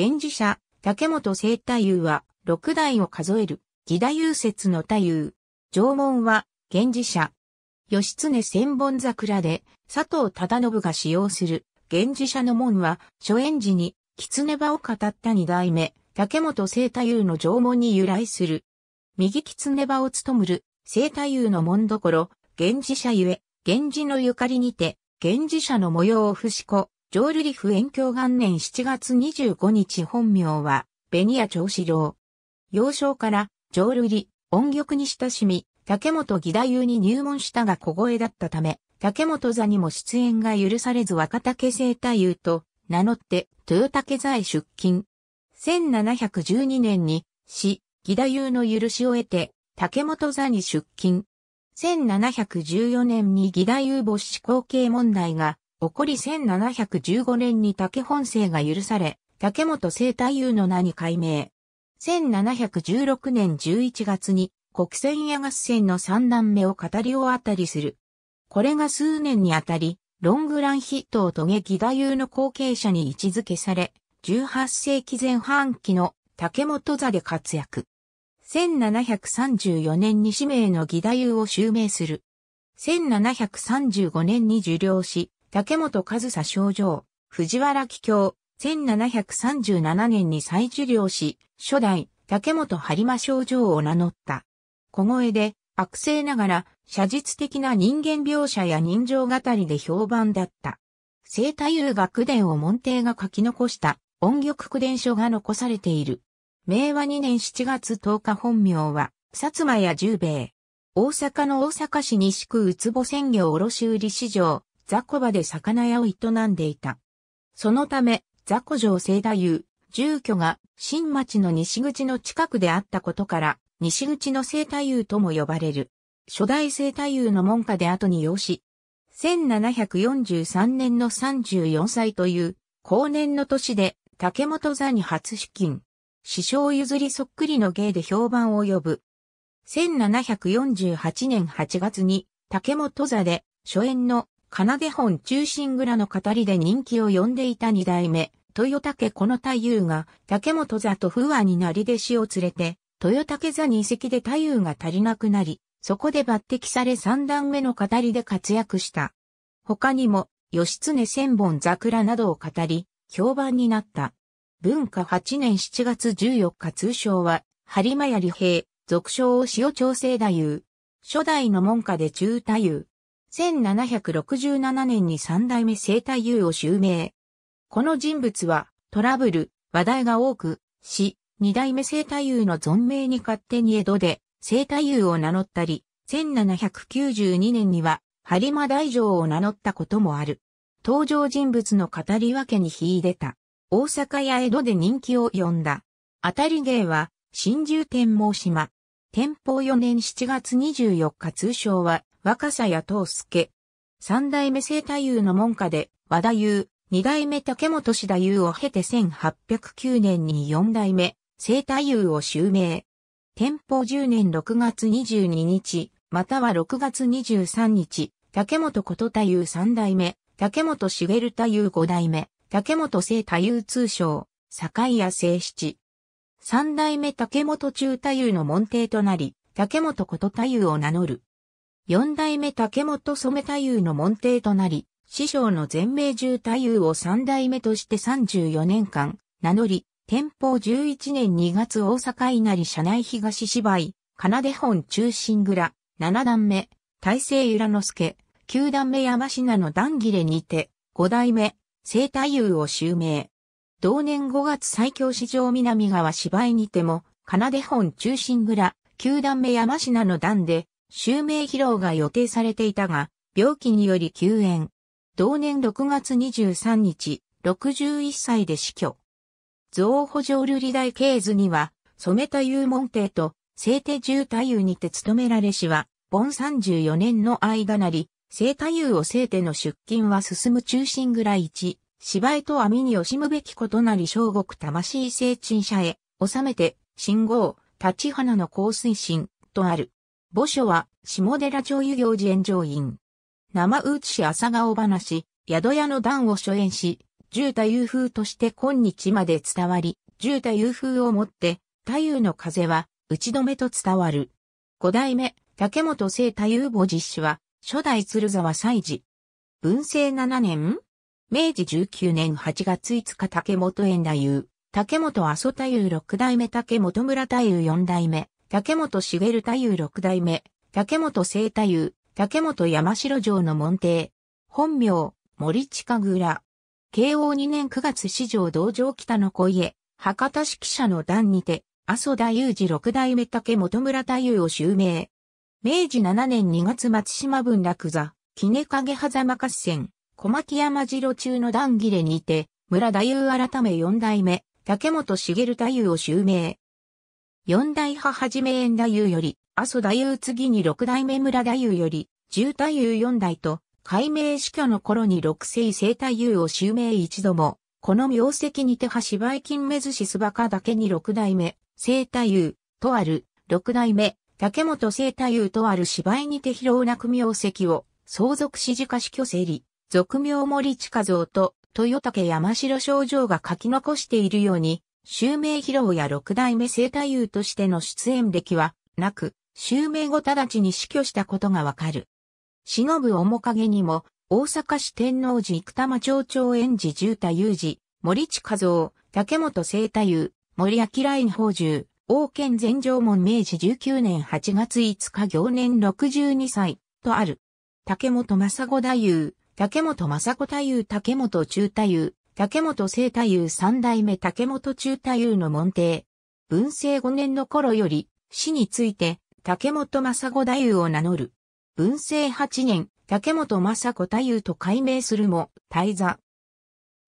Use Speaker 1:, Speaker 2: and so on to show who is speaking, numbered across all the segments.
Speaker 1: 源氏社、竹本聖太夫は、六代を数える、義太夫説の太夫。縄文は、源氏社。義経千本桜で、佐藤忠信が使用する、源氏社の門は、初演時に、狐場を語った二代目、竹本聖太夫の縄文に由来する。右狐場を務むる、聖太夫の門どころ、源氏社ゆえ、源氏のゆかりにて、源氏社の模様を伏し子、ジョールリフ遠鏡元年7月25日本名は、ベニア長四郎。幼少から、ジョールリ、音曲に親しみ、竹本義太夫に入門したが小声だったため、竹本座にも出演が許されず若竹聖太夫と名乗って、豊竹座へ出勤。1712年に、死、義太夫の許しを得て、竹本座に出勤。1714年に義太夫母子後継問題が起こり1715年に竹本生が許され、竹本生太夫の名に改名。1716年11月に国船屋合戦の三段目を語り終わったりする。これが数年にあたり、ロングランヒットを遂げ義太夫の後継者に位置づけされ、18世紀前半期の竹本座で活躍。1734年に氏名の義太夫を襲名する。1735年に受領し、竹本和佐少状、藤原紀教、1737年に再受領し、初代、竹本春馬少状を名乗った。小声で、悪性ながら、写実的な人間描写や人情語りで評判だった。生太遊学伝を門弟が書き残した音曲句伝書が残されている。明和2年7月10日本名は、薩摩屋十兵衛。大阪の大阪市西区宇つ保鮮魚卸売市場、ザコ場で魚屋を営んでいた。そのため、ザコ城聖太夫、住居が新町の西口の近くであったことから、西口の聖太夫とも呼ばれる。初代聖太夫の門下で後に養子。1743年の34歳という、後年の年で、竹本座に初出勤。師匠譲りそっくりの芸で評判を呼ぶ。1748年8月に、竹本座で、初演の奏で本中心蔵の語りで人気を呼んでいた二代目、豊武この太夫が、竹本座と不和になり弟子を連れて、豊武座に遺跡で太夫が足りなくなり、そこで抜擢され三段目の語りで活躍した。他にも、義経千本桜などを語り、評判になった。文化8年7月14日通称は、張磨槍兵、平、俗称を塩調整太夫。初代の門下で中太夫、1767年に三代目生太夫を襲名。この人物はトラブル、話題が多く、し、二代目生太夫の存命に勝手に江戸で生太夫を名乗ったり、1792年には播磨大城を名乗ったこともある。登場人物の語り分けに秀でた。大阪や江戸で人気を呼んだ。当たり芸は、新獣天網島。天保4年7月24日通称は、若狭や藤助。三代目聖太夫の門下で、和田優、二代目竹本志太夫を経て1809年に四代目聖太夫を襲名。天保10年6月22日、または6月23日、竹本琴太夫三代目、竹本茂太夫五代目、竹本聖太夫通称、堺屋聖七。三代目竹本中太夫の門弟となり、竹本琴太夫を名乗る。四代目竹本染太夫の門弟となり、師匠の全明中太夫を三代目として34年間、名乗り、天保11年2月大阪稲荷社内東芝居、奏出本中心蔵、七段目、大成浦之助、九段目山品の段切れにて、五代目、聖太夫を襲名。同年5月最強市場南川芝居にても、奏出本中心蔵、九段目山品の段で、襲名披露が予定されていたが、病気により休園。同年6月23日、61歳で死去。増補助瑠璃大経図には、染田雄門帝と、聖手重太夫にて勤められしは、盆34年の間なり、聖太夫を聖手の出勤は進む中心ぐらい一、芝居と網に惜しむべきことなり小国魂聖鎮社へ、収めて、信号、立花の高水神、とある。墓所は、下寺町遊行寺炎上院。生打ち朝顔話、宿屋の段を初演し、十太夫風として今日まで伝わり、十太夫風をもって、太夫の風は、打ち止めと伝わる。五代目、竹本聖太夫母実施は、初代鶴沢祭事。文政七年明治十九年八月五日竹本園太夫、竹本阿蘇太夫六代目竹本村太夫四代目、竹本茂太夫六代目、竹本聖太夫、竹本山城城の門弟、本名、森近倉。慶応2年9月四条道場北の小家、博多式社の段にて、阿蘇大裕寺六代目竹本村太夫を襲名。明治7年2月松島文楽座、杵影狭間合戦、小牧山城中の段切れにて、村太夫改め4代目、竹本茂太夫を襲名。四代派はじめ縁太夫より、阿蘇太夫次に六代目村太夫より、十太夫四代と、改名死去の頃に六世聖太夫を襲名一度も、この名跡にて派芝居金目寿司すばかだけに六代目、聖太夫、とある、六代目、竹本聖太夫とある芝居にて広なく名跡を、相続指示家死去整理、俗名森近蔵と、豊竹山城少状が書き残しているように、襲名披露や六代目聖太夫としての出演歴はなく、襲名後直ちに死去したことがわかる。忍ぶ面影にも、大阪市天王寺生玉町長園寺重太夫二、森地和夫、竹本聖太夫、森明来宝珠、王権全城門明治19年8月5日行年62歳、とある。竹本正子太夫、竹本正子太夫、竹本中太夫、竹本聖太夫三代目竹本中太夫の門弟。文政五年の頃より、死について、竹本正子太夫を名乗る。文政八年、竹本正子太夫と改名するも、大座。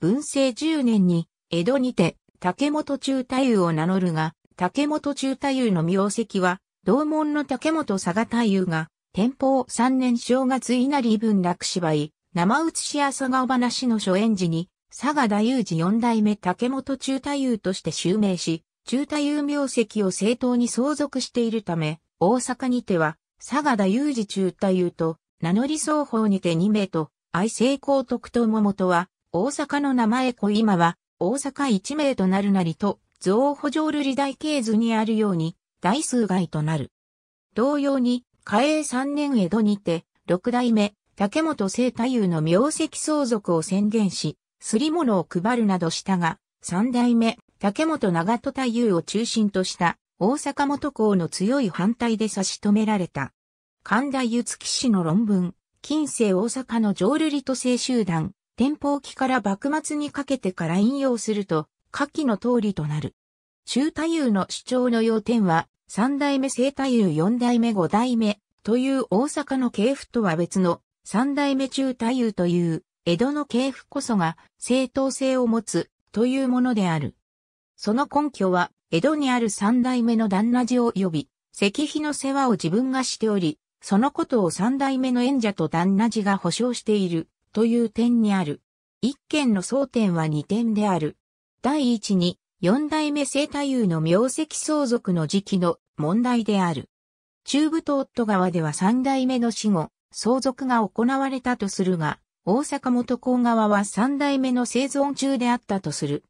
Speaker 1: 文政十年に、江戸にて、竹本中太夫を名乗るが、竹本中太夫の名跡は、同門の竹本佐賀太夫が、天保三年正月稲荷分落芝居、生写しや佐賀お話の初演時に、佐賀太夫寺四代目竹本中太夫として襲名し、中太夫名跡を正当に相続しているため、大阪にては、佐賀太夫寺中太夫と、名乗り双方にて二名と、愛成功徳と桃とは、大阪の名前小今は、大阪一名となるなりと、増補上瑠璃大系図にあるように、大数外となる。同様に、嘉永三年江戸にて、六代目、竹本聖太夫の名跡相続を宣言し、すり物を配るなどしたが、三代目、竹本長戸太夫を中心とした大阪元校の強い反対で差し止められた。神田ゆ月氏の論文、近世大阪の浄瑠璃都政集団、天保期から幕末にかけてから引用すると、下記の通りとなる。中太夫の主張の要点は、三代目生太夫四代目五代目という大阪の系譜とは別の三代目中太夫という江戸の系譜こそが正当性を持つというものである。その根拠は、江戸にある三代目の旦那寺を呼び、石碑の世話を自分がしており、そのことを三代目の縁者と旦那寺が保証しているという点にある。一件の争点は二点である。第一に、四代目聖太夫の名跡相続の時期の問題である。中部と夫側では三代目の死後、相続が行われたとするが、大阪元港側は三代目の生存中であったとする。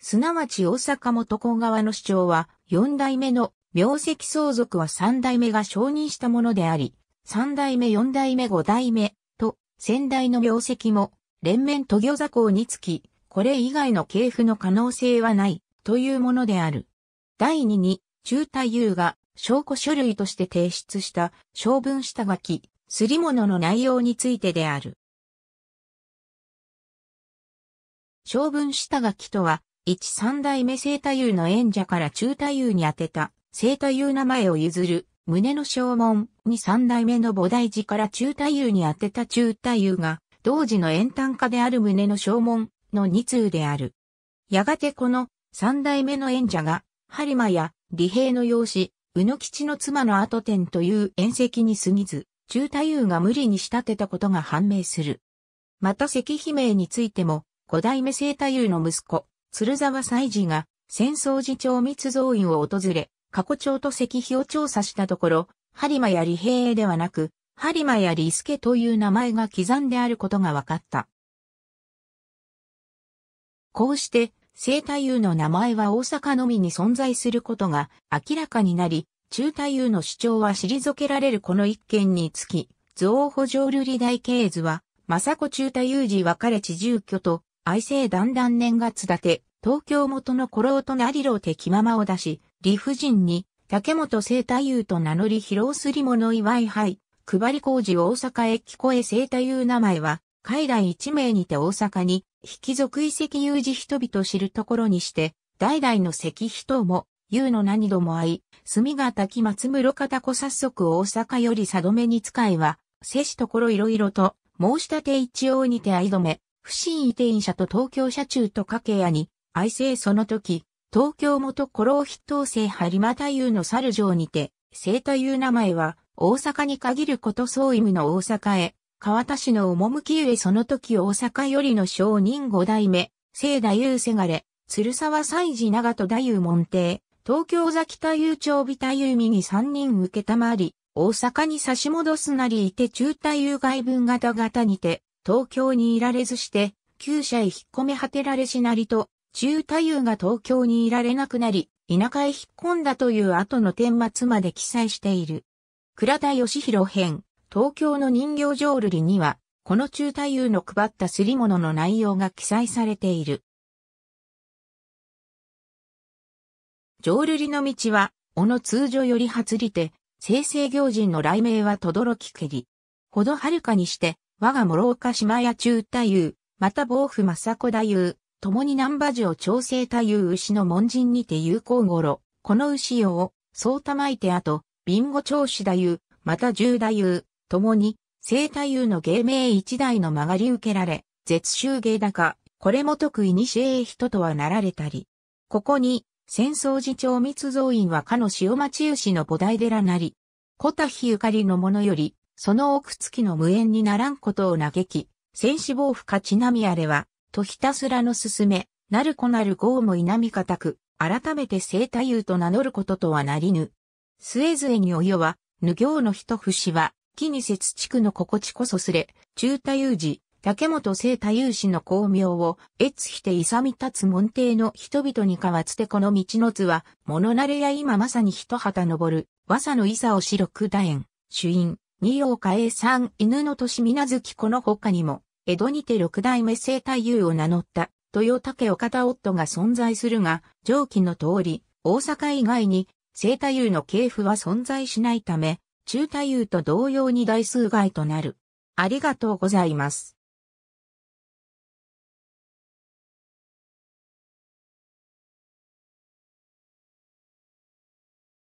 Speaker 1: すなわち大阪元港側の主張は、四代目の名跡相続は三代目が承認したものであり、三代目四代目五代目と先代の名跡も連綿都魚座港につき、これ以外の系譜の可能性はないというものである。第二に、中太優が証拠書類として提出した証文下書き、すり物の内容についてである。将軍下書きとは、一三代目聖太夫の縁者から中太夫に当てた、聖太夫名前を譲る、胸の正門二三代目の菩提寺から中太夫に当てた中太夫が、同時の円単家である胸の正門の二通である。やがてこの三代目の縁者が、播磨や李平の養子、宇野吉の妻の後天という縁石に過ぎず、中太夫が無理に仕立てたことが判明する。また石姫についても、五代目聖太夫の息子、鶴沢祭司が、戦争寺町密造院を訪れ、過去町と石碑を調査したところ、播磨や利平ではなく、播磨や利助という名前が刻んであることが分かった。こうして、聖太夫の名前は大阪のみに存在することが明らかになり、中太夫の主張は退けられるこの一件につき、蔵補上瑠璃大経図は、政子中太夫寺別れ地住居と、愛生だん年月立て、東京元の古老となりろうて気ままを出し、理不尽に、竹本聖太夫と名乗り披露すり物祝い杯、配り工事大阪へ聞こえ聖太夫名前は、海外一名にて大阪に、引き続遺跡有事人々知るところにして、代々の石碑とも、優の何度も会い、住が滝松室方子早速大阪より定めに使いは、せしところいろいろと、申し立て一応にて相止め、不審移転者と東京車中と掛け屋に、愛生その時、東京元古老筆頭生張間太夫の猿城にて、生太夫名前は、大阪に限ること総意味の大阪へ、川田市の趣ゆえその時大阪よりの商人五代目、生太夫せがれ、鶴沢祭事長戸太夫門弟、東京崎太夫町美太夫に三人受けたまり、大阪に差し戻すなりいて中太夫外文型型にて、東京にいられずして、旧社へ引っ込め果てられしなりと、中太夫が東京にいられなくなり、田舎へ引っ込んだという後の天末まで記載している。倉田義弘編、東京の人形浄瑠璃には、この中太夫の配ったすり物の内容が記載されている。浄瑠璃の道は、おの通常より外りて、生成行人の雷鳴は轟きけり。ほどはるかにして、我が諸岡島屋中太夫、また暴府政子太夫、共に南馬城調整太夫牛の門人にて有効頃、この牛を、そうたまいて後、ビンゴ長子太夫、また十太夫、共に、生太夫の芸名一代の曲がり受けられ、絶衆芸高、これも特意にしえ人とはなられたり。ここに、戦争寺町密造院はかの塩町牛の菩提寺なり、小田日ゆかりのものより、その奥月の無縁にならんことを嘆き、戦死亡不可ちなみあれは、とひたすらの勧め、なるこなる豪も否み固く、改めて聖太夫と名乗ることとはなりぬ。末々におよは、ぬ行の一節は、木に節地区の心地こそすれ、中太夫寺、竹本聖太夫氏の巧妙を、越して勇み立つ門弟の人々にかわつてこの道の図は、物慣れや今まさに一旗登る、和佐の伊佐を白く楕円、主因、二岡栄三犬の年水無月この他にも、江戸にて六代目生太夫を名乗った、豊竹岡田夫が存在するが、上記の通り、大阪以外に、生太夫の系譜は存在しないため、中太夫と同様に大数外となる。ありがとうございます。